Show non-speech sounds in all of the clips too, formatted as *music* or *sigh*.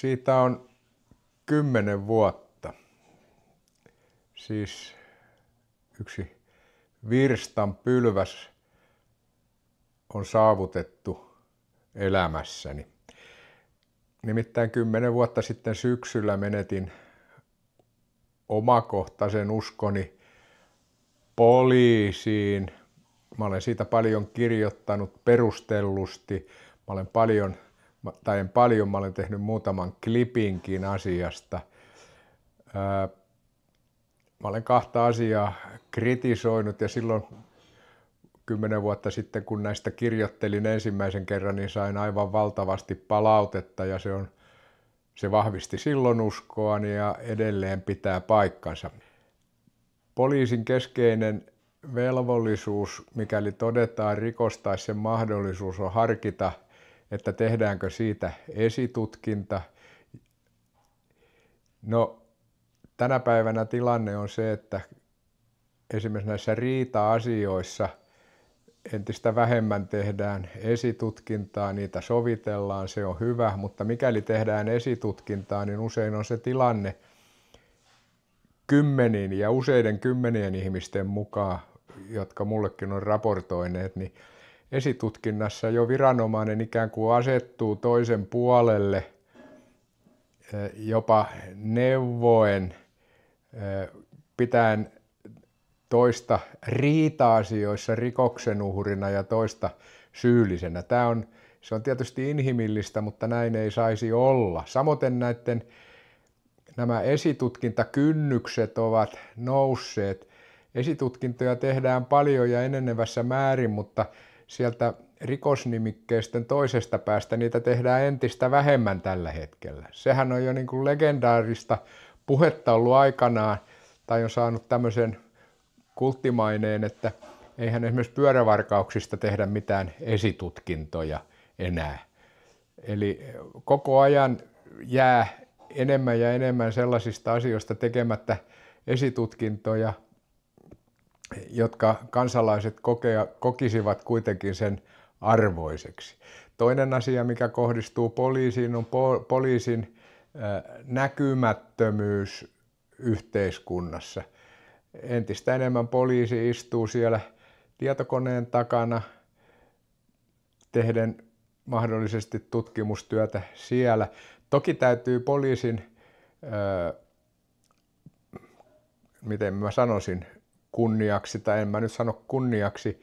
Siitä on kymmenen vuotta. Siis yksi virstan pylväs on saavutettu elämässäni. Nimittäin kymmenen vuotta sitten syksyllä menetin omakohtaisen uskoni poliisiin. Mä olen siitä paljon kirjoittanut perustellusti. Mä olen paljon tai en paljon, mä olen tehnyt muutaman klipinkin asiasta. Mä olen kahta asiaa kritisoinut ja silloin kymmenen vuotta sitten, kun näistä kirjoittelin ensimmäisen kerran, niin sain aivan valtavasti palautetta ja se, on, se vahvisti silloin uskoani ja edelleen pitää paikkansa. Poliisin keskeinen velvollisuus, mikäli todetaan rikos tai sen mahdollisuus, on harkita – että tehdäänkö siitä esitutkinta. No, tänä päivänä tilanne on se, että esimerkiksi näissä riita-asioissa entistä vähemmän tehdään esitutkintaa, niitä sovitellaan, se on hyvä, mutta mikäli tehdään esitutkintaa, niin usein on se tilanne kymmeniin ja useiden kymmenien ihmisten mukaan, jotka mullekin on raportoineet, niin esitutkinnassa jo viranomainen ikään kuin asettuu toisen puolelle eh, jopa neuvoen, eh, pitäen toista riita-asioissa rikoksen uhrina ja toista syyllisenä. Tämä on, se on tietysti inhimillistä, mutta näin ei saisi olla. Samoin näiden nämä esitutkintakynnykset ovat nousseet. Esitutkintoja tehdään paljon ja enenevässä määrin, mutta sieltä rikosnimikkeisten toisesta päästä niitä tehdään entistä vähemmän tällä hetkellä. Sehän on jo niin kuin legendaarista puhetta ollut aikanaan, tai on saanut tämmöisen kulttimaineen, että eihän esimerkiksi pyörävarkauksista tehdä mitään esitutkintoja enää. Eli koko ajan jää enemmän ja enemmän sellaisista asioista tekemättä esitutkintoja, jotka kansalaiset kokea, kokisivat kuitenkin sen arvoiseksi. Toinen asia, mikä kohdistuu poliisiin, on po- poliisin näkymättömyys yhteiskunnassa. Entistä enemmän poliisi istuu siellä tietokoneen takana tehden mahdollisesti tutkimustyötä siellä. Toki täytyy poliisin, miten mä sanoisin, kunniaksi, tai en mä nyt sano kunniaksi,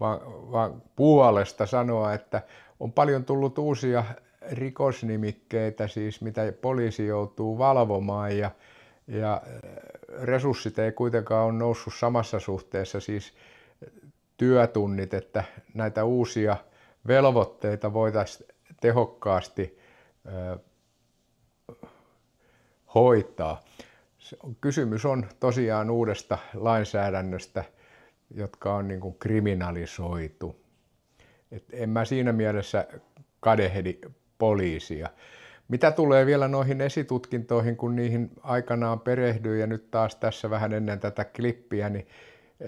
vaan, vaan puolesta sanoa, että on paljon tullut uusia rikosnimikkeitä, siis mitä poliisi joutuu valvomaan ja, ja äh, resurssit ei kuitenkaan ole noussut samassa suhteessa, siis työtunnit, että näitä uusia velvoitteita voitaisiin tehokkaasti ö, äh, hoitaa kysymys on tosiaan uudesta lainsäädännöstä, jotka on niin kuin kriminalisoitu. Et en mä siinä mielessä kadehdi poliisia. Mitä tulee vielä noihin esitutkintoihin, kun niihin aikanaan perehdyy ja nyt taas tässä vähän ennen tätä klippiä, niin e,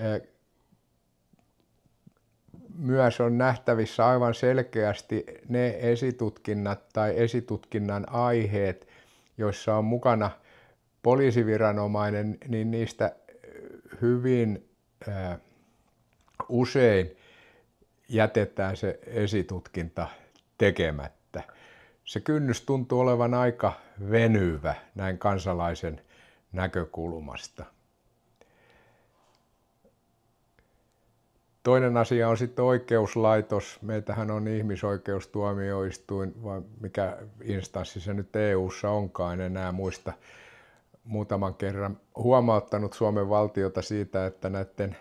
myös on nähtävissä aivan selkeästi ne esitutkinnat tai esitutkinnan aiheet, joissa on mukana – poliisiviranomainen, niin niistä hyvin usein jätetään se esitutkinta tekemättä. Se kynnys tuntuu olevan aika venyvä näin kansalaisen näkökulmasta. Toinen asia on sitten oikeuslaitos. Meitähän on ihmisoikeustuomioistuin, vai mikä instanssi se nyt EU-ssa onkaan, en enää muista muutaman kerran huomauttanut Suomen valtiota siitä, että näiden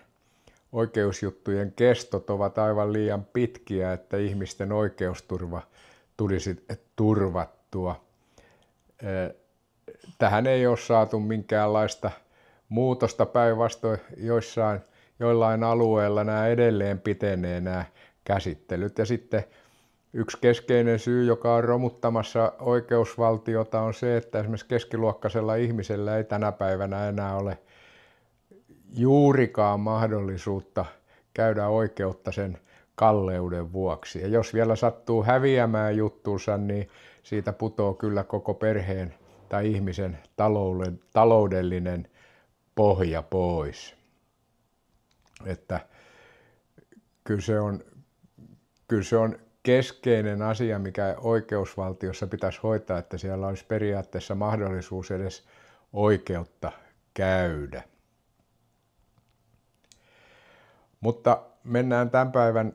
oikeusjuttujen kestot ovat aivan liian pitkiä, että ihmisten oikeusturva tulisi turvattua. Tähän ei ole saatu minkäänlaista muutosta päinvastoin joissain joillain alueilla nämä edelleen pitenee nämä käsittelyt ja sitten Yksi keskeinen syy, joka on romuttamassa oikeusvaltiota, on se, että esimerkiksi keskiluokkaisella ihmisellä ei tänä päivänä enää ole juurikaan mahdollisuutta käydä oikeutta sen kalleuden vuoksi. Ja jos vielä sattuu häviämään juttuunsa, niin siitä putoo kyllä koko perheen tai ihmisen taloudellinen pohja pois. Että kyllä se on, kyllä se on keskeinen asia, mikä oikeusvaltiossa pitäisi hoitaa, että siellä olisi periaatteessa mahdollisuus edes oikeutta käydä. Mutta mennään tämän päivän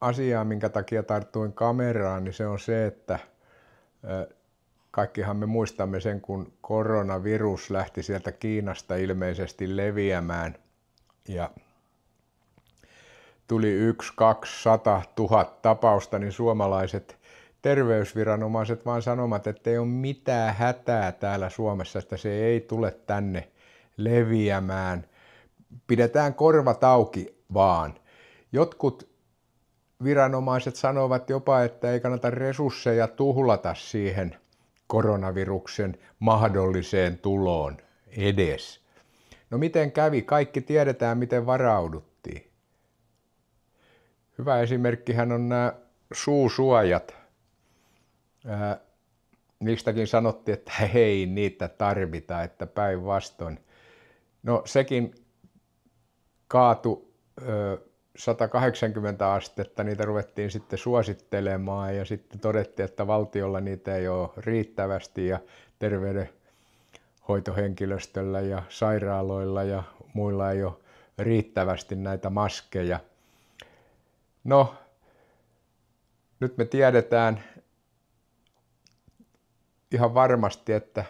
asiaan, minkä takia tarttuin kameraan, niin se on se, että kaikkihan me muistamme sen, kun koronavirus lähti sieltä Kiinasta ilmeisesti leviämään ja tuli yksi, kaksi, sata, tuhat tapausta, niin suomalaiset terveysviranomaiset vaan sanomat, että ei ole mitään hätää täällä Suomessa, että se ei tule tänne leviämään. Pidetään korvat auki vaan. Jotkut viranomaiset sanovat jopa, että ei kannata resursseja tuhlata siihen koronaviruksen mahdolliseen tuloon edes. No miten kävi? Kaikki tiedetään, miten varauduttiin. Hyvä esimerkkihän on nämä suusuojat. Ää, niistäkin sanottiin, että *laughs* hei, niitä tarvita, että päinvastoin. No sekin kaatu ö, 180 astetta, niitä ruvettiin sitten suosittelemaan ja sitten todettiin, että valtiolla niitä ei ole riittävästi ja terveydenhoitohenkilöstöllä ja sairaaloilla ja muilla ei ole riittävästi näitä maskeja. No, nyt me tiedetään ihan varmasti, että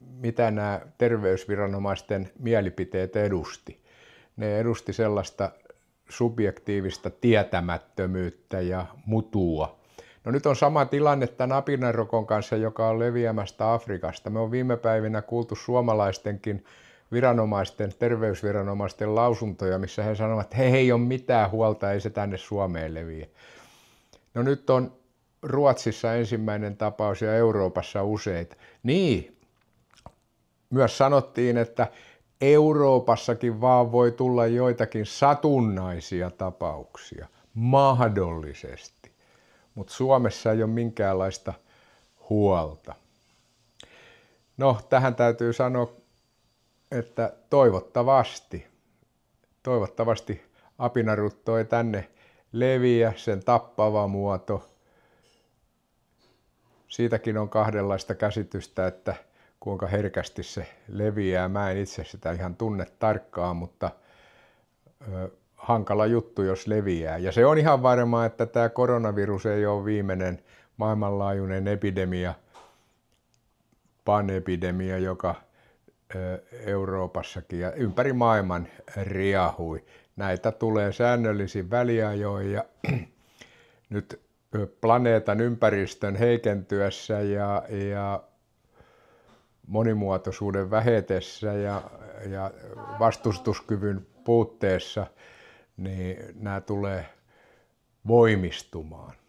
mitä nämä terveysviranomaisten mielipiteet edusti. Ne edusti sellaista subjektiivista tietämättömyyttä ja mutua. No nyt on sama tilanne tämän apinarokon kanssa, joka on leviämästä Afrikasta. Me on viime päivinä kuultu suomalaistenkin viranomaisten, terveysviranomaisten lausuntoja, missä he sanovat, että he ei ole mitään huolta, ei se tänne Suomeen leviä. No nyt on Ruotsissa ensimmäinen tapaus ja Euroopassa useita. Niin, myös sanottiin, että Euroopassakin vaan voi tulla joitakin satunnaisia tapauksia, mahdollisesti, mutta Suomessa ei ole minkäänlaista huolta. No, tähän täytyy sanoa että toivottavasti, toivottavasti apinarutto ei tänne leviä, sen tappava muoto. Siitäkin on kahdenlaista käsitystä, että kuinka herkästi se leviää. Mä en itse sitä ihan tunne tarkkaan, mutta ö, hankala juttu, jos leviää. Ja se on ihan varmaa, että tämä koronavirus ei ole viimeinen maailmanlaajuinen epidemia, panepidemia, joka Euroopassakin ja ympäri maailman riahui. Näitä tulee säännöllisin väliajoin ja *clears throat* nyt planeetan ympäristön heikentyessä ja, ja monimuotoisuuden vähetessä ja, ja vastustuskyvyn puutteessa, niin nämä tulee voimistumaan.